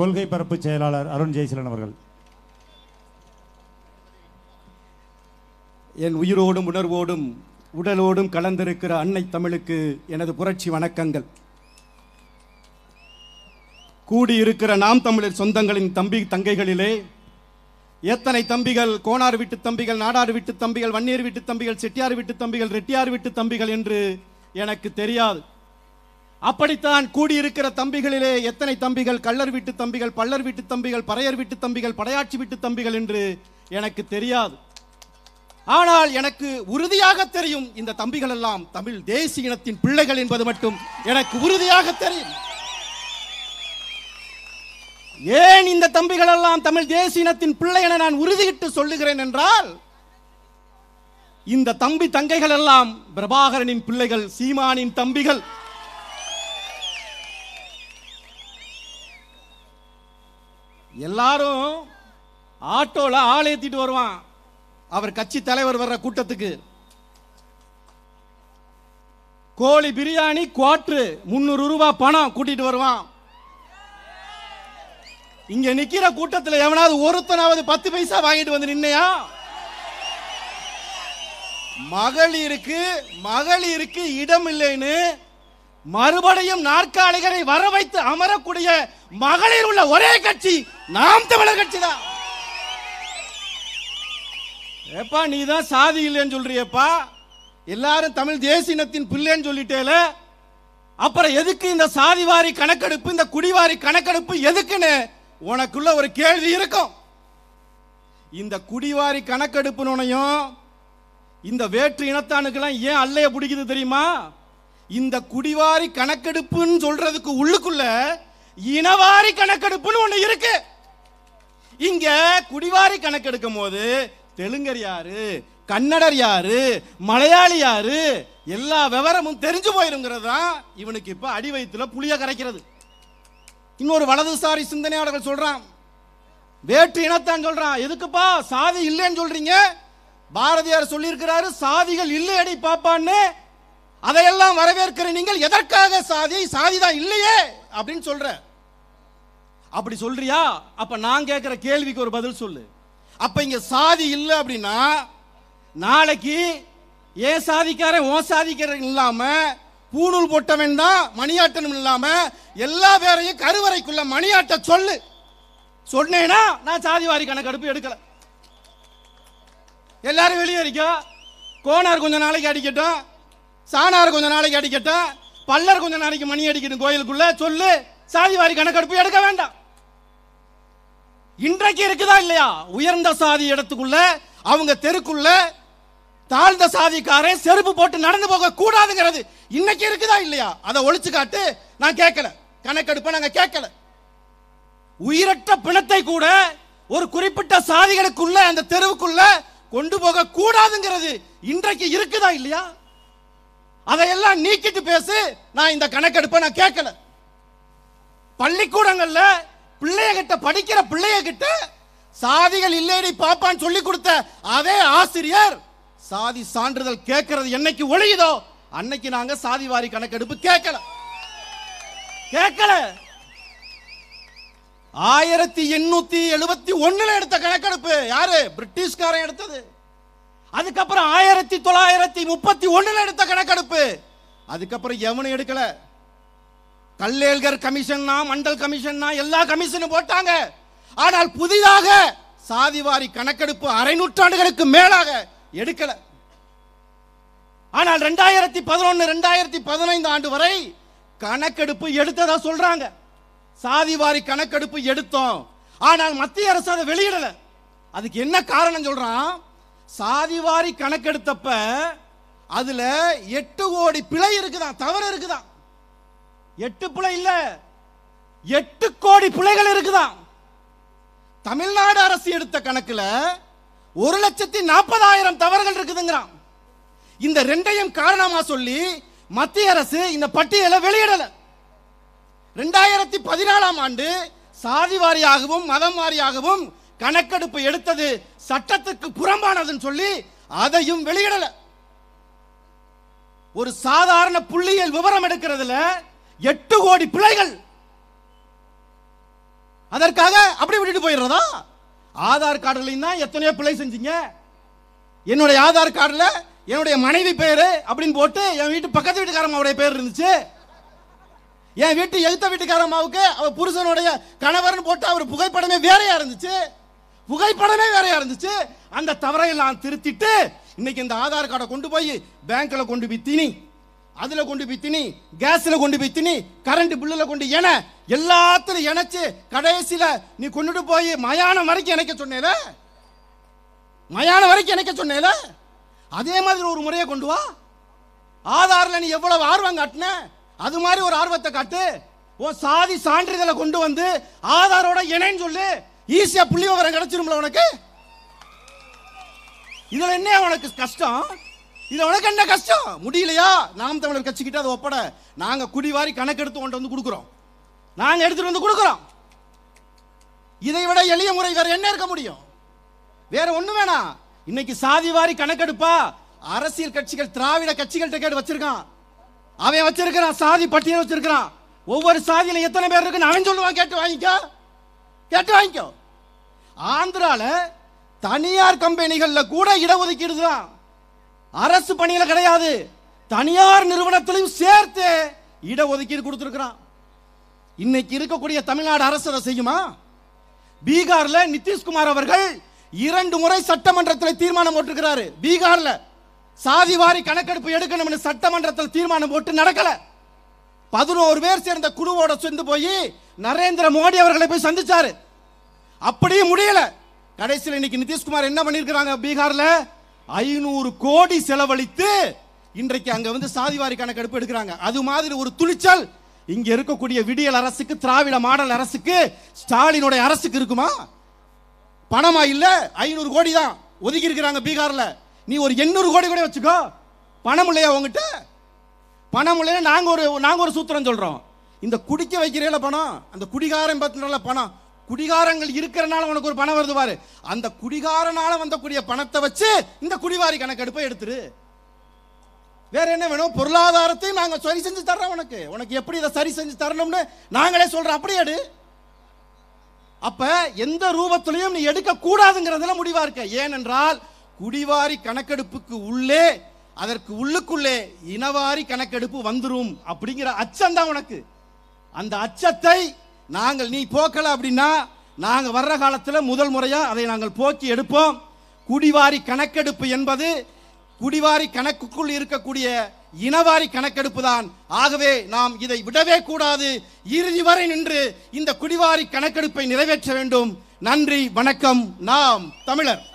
கொள்கை பரப்பு செயலாளர் அருண் ஜெயசீலன் அவர்கள் என் உயிரோடும் உணர்வோடும் உடலோடும் கலந்திருக்கிற அன்னை தமிழுக்கு எனது புரட்சி வணக்கங்கள் கூடியிருக்கிற நாம் தமிழர் சொந்தங்களின் தம்பி தங்கைகளிலே எத்தனை தம்பிகள் கோனார் வீட்டு தம்பிகள் நாடார் வீட்டு தம்பிகள் வன்னியர் வீட்டு தம்பிகள் செட்டியார் வீட்டு தம்பிகள் ரெட்டியார் வீட்டு தம்பிகள் என்று எனக்கு தெரியாது அப்படித்தான் கூடியிருக்கிற தம்பிகளிலே எத்தனை தம்பிகள் கள்ளர் வீட்டு தம்பிகள் பள்ளர் வீட்டு தம்பிகள் பறையர் வீட்டு தம்பிகள் படையாட்சி வீட்டு தம்பிகள் என்று எனக்கு தெரியாது ஆனால் எனக்கு உறுதியாக தெரியும் இந்த தம்பிகள் எல்லாம் தமிழ் தேசிய இனத்தின் பிள்ளைகள் என்பது மட்டும் எனக்கு உறுதியாக தெரியும் ஏன் இந்த தம்பிகள் எல்லாம் தமிழ் தேசிய இனத்தின் பிள்ளை என நான் உறுதியிட்டு சொல்லுகிறேன் என்றால் இந்த தம்பி தங்கைகள் எல்லாம் பிரபாகரனின் பிள்ளைகள் சீமானின் தம்பிகள் எல்லாரும் ஆட்டோவில் ஆள் ஏற்றிட்டு வருவான் அவர் கட்சி தலைவர் வர்ற கூட்டத்துக்கு கோழி பிரியாணி குவாட்ரு முந்நூறு ரூபாய் பணம் கூட்டிட்டு வருவான் இங்க நிக்கிற கூட்டத்தில் எவனாவது ஒருத்தனாவது பத்து பைசா வாங்கிட்டு வந்து நின்னையா மகளிருக்கு மகளிருக்கு இடம் இல்லைன்னு மறுபடியும் நாற்காலிகளை வர வைத்து அமரக்கூடிய மகளிர் உள்ள ஒரே கட்சி நாம் தமிழர் கட்சி தான் ஏப்பா நீ தான் சாதி இல்லைன்னு சொல்றியப்பா எல்லாரும் தமிழ் தேசினத்தின் பிள்ளைன்னு சொல்லிட்டேல அப்புறம் எதுக்கு இந்த சாதிவாரி கணக்கெடுப்பு இந்த குடிவாரி கணக்கெடுப்பு எதுக்குன்னு உனக்குள்ள ஒரு கேள்வி இருக்கும் இந்த குடிவாரி கணக்கெடுப்புனுனையும் இந்த வேற்று இனத்தானுக்கெல்லாம் ஏன் அல்லைய பிடிக்குது தெரியுமா இந்த குடிவாரி கணக்கெடுப்புன்னு சொல்றதுக்கு உள்ளுக்குள்ள இனவாரி கணக்கெடுப்புன்னு ஒன்று இருக்கு இங்க குடிவாரி கணக்கெடுக்கும் போது தெலுங்கர் யாரு கன்னடர் யாரு மலையாளி யாரு எல்லா விவரமும் தெரிஞ்சு போயிருங்கிறது தான் இவனுக்கு இப்ப அடி வயிற்றுல புளிய கரைக்கிறது இன்னொரு வலதுசாரி சிந்தனையாளர்கள் சொல்றான் வேற்று இனத்தான் சொல்றான் எதுக்குப்பா சாதி இல்லைன்னு சொல்றீங்க பாரதியார் சொல்லியிருக்கிறாரு சாதிகள் இல்லை அடி பாப்பான்னு அதையெல்லாம் வரவேற்கிற நீங்கள் எதற்காக சாதி சாதி தான் இல்லையே அப்படின்னு சொல்ற அப்படி சொல்றியா அப்ப நான் கேட்கிற கேள்விக்கு ஒரு பதில் சொல்லு அப்ப இங்க சாதி இல்லை அப்படின்னா நாளைக்கு ஏன் சாதிக்காரன் ஓ சாதிக்கிற இல்லாம பூணூல் போட்டவன் தான் மணியாட்டனும் இல்லாம எல்லா பேரையும் கருவறைக்குள்ள மணியாட்ட சொல்லு சொன்னேன்னா நான் சாதிவாரி கணக்கெடுப்பு எடுக்கல எல்லாரும் வெளியேறிக்க கோனார் கொஞ்ச நாளைக்கு அடிக்கட்டும் சாணார் கொஞ்ச நாளைக்கு அடிக்கட்டும் பல்லர் கொஞ்ச நாளைக்கு மணி அடிக்கணும் கோயிலுக்குள்ள சொல்லு சாதி வாரி கணக்கெடுப்பு எடுக்க வேண்டாம் இன்றைக்கு இருக்குதா இல்லையா உயர்ந்த சாதி இடத்துக்குள்ள அவங்க தெருக்குள்ள தாழ்ந்த சாதிக்காரன் செருப்பு போட்டு நடந்து போக கூடாதுங்கிறது இன்னைக்கு இருக்குதா இல்லையா அதை ஒழிச்சு காட்டு நான் கேட்கல கணக்கெடுப்ப நாங்க கேட்கல உயிரற்ற பிணத்தை கூட ஒரு குறிப்பிட்ட சாதிகளுக்குள்ள அந்த தெருவுக்குள்ள கொண்டு போக கூடாதுங்கிறது இன்றைக்கு இருக்குதா இல்லையா அதையெல்லாம் நீக்கிட்டு பேசு நான் இந்த கணக்கெடுப்பை நான் கேட்கல பள்ளிக்கூடங்கள்ல பிள்ளைகிட்ட படிக்கிற பிள்ளைகிட்ட சாதிகள் இல்லைடி பாப்பான்னு சொல்லி கொடுத்த அதே ஆசிரியர் சாதி சான்றிதழ் கேட்கறது என்னைக்கு ஒழியுதோ அன்னைக்கு நாங்க சாதி வாரி கணக்கெடுப்பு கேட்கல கேட்கல ஆயிரத்தி எண்ணூத்தி எழுபத்தி ஒண்ணுல எடுத்த கணக்கெடுப்பு யாரு பிரிட்டிஷ்காரன் எடுத்தது அதுக்கப்புறம் ஆயிரத்தி தொள்ளாயிரத்தி முப்பத்தி ஒண்ணுல எடுத்த கணக்கெடுப்பு அதுக்கப்புறம் எவனும் எடுக்கல கல்லேல்கர் கமிஷன்னா மண்டல் கமிஷன்னா எல்லா கமிஷனும் போட்டாங்க ஆனால் புதிதாக சாதிவாரி கணக்கெடுப்பு அரை நூற்றாண்டுகளுக்கு மேலாக எடுக்கல ஆனால் ரெண்டாயிரத்தி பதினொன்று ரெண்டாயிரத்தி பதினைந்து ஆண்டு வரை கணக்கெடுப்பு எடுத்ததா சொல்றாங்க சாதிவாரி கணக்கெடுப்பு எடுத்தோம் ஆனால் மத்திய அரசு அதை வெளியிடல அதுக்கு என்ன காரணம் சொல்றான் சாதிவாரி கணக்கெடுத்தப்ப அதுல எட்டு கோடி பிழை இருக்குதான் தவறு இருக்குதான் எட்டு பிள்ளை இல்ல எட்டு கோடி பிள்ளைகள் இருக்குதான் தமிழ்நாடு அரசு எடுத்த கணக்கில் ஒரு லட்சத்தி நாற்பதாயிரம் தவறுகள் இருக்குதுங்கிறான் இந்த ரெண்டையும் காரணமா சொல்லி மத்திய அரசு இந்த பட்டியலை வெளியிடல ரெண்டாயிரத்தி பதினாலாம் ஆண்டு சாதி வாரியாகவும் மதம் வாரியாகவும் கணக்கெடுப்பு எடுத்தது சட்டத்துக்கு புறம்பானதுன்னு சொல்லி அதையும் வெளியிடல ஒரு சாதாரண புள்ளியல் விவரம் எடுக்கிறதுல எட்டு கோடி பிள்ளைகள் அதற்காக அப்படி விட்டுட்டு போயிடுறதா ஆதார் கார்டுலையும் தான் எத்தனையோ பிள்ளை செஞ்சீங்க என்னுடைய ஆதார் கார்டில் என்னுடைய மனைவி பேரு அப்படின்னு போட்டு என் வீட்டு பக்கத்து வீட்டுக்காரம்மாவுடைய பேர் இருந்துச்சு என் வீட்டு எழுத்த வீட்டுக்காரம்மாவுக்கு அவர் புருஷனுடைய கணவர்னு போட்டு அவர் புகைப்படமே வேறையா இருந்துச்சு புகைப்படமே வேறையா இருந்துச்சு அந்த தவறையெல்லாம் திருத்திட்டு இன்னைக்கு இந்த ஆதார் கார்டை கொண்டு போய் பேங்க்கில் கொண்டு போய் தினி அதில் கொண்டு போய் திணி கேஸில் கொண்டு போய் கரண்ட் பில்லில் கொண்டு என எல்லாத்திலும் இணைச்சு கடைசியில் நீ கொண்டுட்டு போய் மயானம் வரைக்கும் இணைக்க சொன்னேல மயானம் வரைக்கும் இணைக்க சொன்னேல அதே மாதிரி ஒரு முறையை கொண்டு வா ஆதாரில் நீ எவ்வளவு ஆர்வம் காட்டின அது மாதிரி ஒரு ஆர்வத்தை காட்டு ஓ சாதி சான்றிதழை கொண்டு வந்து ஆதாரோட இணைன்னு சொல்லு ஈஸியாக புள்ளி விவரம் கிடைச்சிரும்ல உனக்கு இதில் என்ன உனக்கு கஷ்டம் இதை உனக்கு என்ன கஷ்டம் முடியலையா நாம் தமிழர் கட்சிக்கிட்ட அதை ஒப்பட நாங்கள் குடிவாரி கணக்கெடுத்து கொண்டு வந்து கொடுக்குறோம் நாங்கள் எடுத்துட்டு வந்து கொடுக்குறோம் இதை விட எளிய முறை வேற என்ன இருக்க முடியும் வேற ஒன்றும் வேணாம் இன்னைக்கு சாதி வாரி கணக்கெடுப்பா அரசியல் கட்சிகள் திராவிட கட்சிகள்கிட்ட கேட்டு வச்சிருக்கான் அவன் வச்சிருக்கிறான் சாதி பட்டியல் வச்சிருக்கிறான் ஒவ்வொரு சாதியில எத்தனை பேர் இருக்குன்னு அவன் சொல்லுவான் கேட்டு வாங்கிக்கோ கேட்டு வாங்கிக்கோ ஆந்திரால தனியார் கம்பெனிகள்ல கூட இடஒதுக்கீடு தான் அரசு பணியில கிடையாது தனியார் நிறுவனத்திலையும் சேர்த்து இடஒதுக்கீடு கொடுத்திருக்கிறான் இன்னைக்கு இருக்கக்கூடிய தமிழ்நாடு அரசு அதை செய்யுமா பீகார்ல நிதிஷ்குமார் அவர்கள் இரண்டு முறை சட்டமன்றத்தில் தீர்மானம் போட்டிருக்கிறாரு பீகார்ல சாதி வாரி கணக்கெடுப்பு எடுக்கணும்னு சட்டமன்றத்தில் தீர்மானம் போட்டு நடக்கல பதினோரு பேர் சேர்ந்த குழுவோட சேர்ந்து போய் நரேந்திர மோடி அவர்களை போய் சந்திச்சாரு அப்படியே முடியல கடைசியில் இன்னைக்கு நிதிஷ்குமார் என்ன பண்ணியிருக்கிறாங்க பீகார்ல ஐநூறு கோடி செலவழித்து இன்றைக்கு அங்க வந்து சாதிவாரி கணக்கெடுப்பு எடுக்கிறாங்க அது மாதிரி ஒரு துணிச்சல் இங்க இருக்கக்கூடிய விடியல் அரசுக்கு திராவிட மாடல் அரசுக்கு ஸ்டாலினுடைய அரசுக்கு இருக்குமா பணமா இல்ல ஐநூறு கோடி தான் ஒதுக்கி இருக்கிறாங்க பீகார்ல நீ ஒரு எண்ணூறு கோடி கூட வச்சுக்கோ பணம் இல்லையா உங்ககிட்ட பணம் இல்லையா நாங்க ஒரு நாங்க ஒரு சூத்திரம் சொல்றோம் இந்த குடிக்க வைக்கிறீங்கள பணம் அந்த குடிகாரம் பத்தினால பணம் குடிகாரங்கள் இருக்கிறனால உனக்கு ஒரு பணம் வருது பாரு அந்த குடிகாரனால வந்தக்கூடிய பணத்தை வச்சு இந்த குடிவாரி கணக்கெடுப்பை எடுத்துரு வேற என்ன வேணும் பொருளாதாரத்தையும் நாங்கள் சரி செஞ்சு தர்றோம் உனக்கு உனக்கு எப்படி இதை சரி செஞ்சு தரணும்னு நாங்களே சொல்றோம் அப்படியே எடு அப்ப எந்த ரூபத்திலையும் நீ எடுக்க கூடாதுங்கிறதுல முடிவா இருக்க ஏனென்றால் குடிவாரி கணக்கெடுப்புக்கு உள்ளே அதற்கு உள்ளுக்குள்ளே இனவாரி கணக்கெடுப்பு வந்துடும் அப்படிங்கிற அச்சம் தான் உனக்கு அந்த அச்சத்தை நாங்கள் நீ போக்கலை அப்படின்னா நாங்கள் வர்ற காலத்தில் முதல் முறையாக அதை நாங்கள் போக்கி எடுப்போம் குடிவாரி கணக்கெடுப்பு என்பது குடிவாரி கணக்குக்குள் இருக்கக்கூடிய இனவாரி கணக்கெடுப்பு தான் ஆகவே நாம் இதை விடவே கூடாது இறுதி வரை நின்று இந்த குடிவாரி கணக்கெடுப்பை நிறைவேற்ற வேண்டும் நன்றி வணக்கம் நாம் தமிழர்